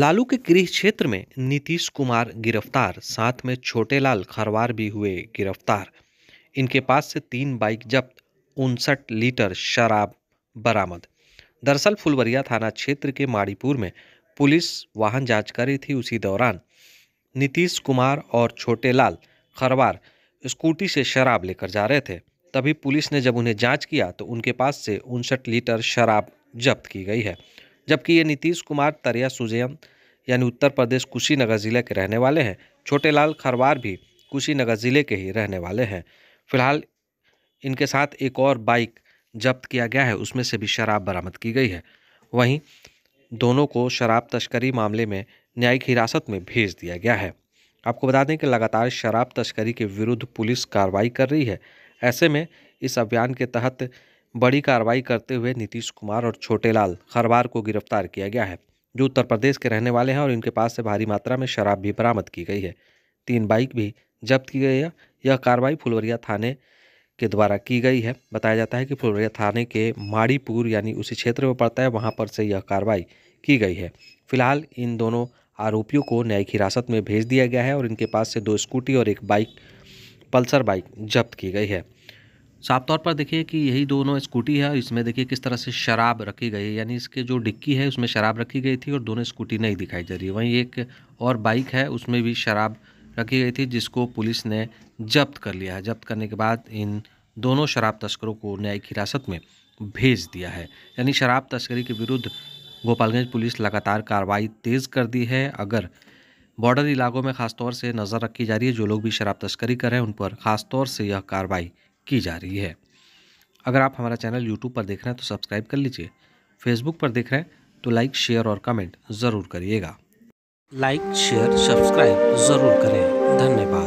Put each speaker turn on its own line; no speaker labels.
लालू के गृह क्षेत्र में नीतीश कुमार गिरफ्तार साथ में छोटे लाल खरवार भी हुए गिरफ्तार इनके पास से तीन बाइक जब्त उनसठ लीटर शराब बरामद दरअसल फुलवरिया थाना क्षेत्र के माड़ीपुर में पुलिस वाहन जांच कर रही थी उसी दौरान नीतीश कुमार और छोटे लाल खरवार स्कूटी से शराब लेकर जा रहे थे तभी पुलिस ने जब उन्हें जांच किया तो उनके पास से उनसठ लीटर शराब जब्त की गई है जबकि ये नीतीश कुमार तरिया सुजयम यानी उत्तर प्रदेश कुशीनगर जिले के रहने वाले हैं छोटेलाल खरवार भी कुशीनगर जिले के ही रहने वाले हैं फिलहाल इनके साथ एक और बाइक जब्त किया गया है उसमें से भी शराब बरामद की गई है वहीं दोनों को शराब तस्करी मामले में न्यायिक हिरासत में भेज दिया गया है आपको बता दें कि लगातार शराब तस्करी के विरुद्ध पुलिस कार्रवाई कर रही है ऐसे में इस अभियान के तहत बड़ी कार्रवाई करते हुए नीतीश कुमार और छोटेलाल खरवार को गिरफ्तार किया गया है जो उत्तर प्रदेश के रहने वाले हैं और इनके पास से भारी मात्रा में शराब भी बरामद की गई है तीन बाइक भी जब्त की गई है यह कार्रवाई फुलवरिया थाने के द्वारा की गई है बताया जाता है कि फुलवरिया थाने के माड़ीपुर यानी उसी क्षेत्र में पड़ता है वहाँ पर से यह कार्रवाई की गई है फिलहाल इन दोनों आरोपियों को न्यायिक हिरासत में भेज दिया गया है और इनके पास से दो स्कूटी और एक बाइक पल्सर बाइक जब्त की गई है साफ तौर पर देखिए कि यही दोनों स्कूटी है इसमें देखिए किस तरह से शराब रखी गई है यानी इसके जो डिक्की है उसमें शराब रखी गई थी और दोनों स्कूटी नहीं दिखाई दे रही वहीं एक और बाइक है उसमें भी शराब रखी गई थी जिसको पुलिस ने जब्त कर लिया है जब्त करने के बाद इन दोनों शराब तस्करों को न्यायिक हिरासत में भेज दिया है यानी शराब तस्करी के विरुद्ध गोपालगंज पुलिस लगातार कार्रवाई तेज़ कर दी है अगर बॉर्डर इलाकों में खासतौर से नज़र रखी जा रही है जो लोग भी शराब तस्करी कर रहे हैं उन पर खासतौर से यह कार्रवाई की जा रही है अगर आप हमारा चैनल यूट्यूब पर देख रहे हैं तो सब्सक्राइब कर लीजिए फेसबुक पर देख रहे हैं तो लाइक शेयर और कमेंट ज़रूर करिएगा लाइक शेयर सब्सक्राइब ज़रूर करें धन्यवाद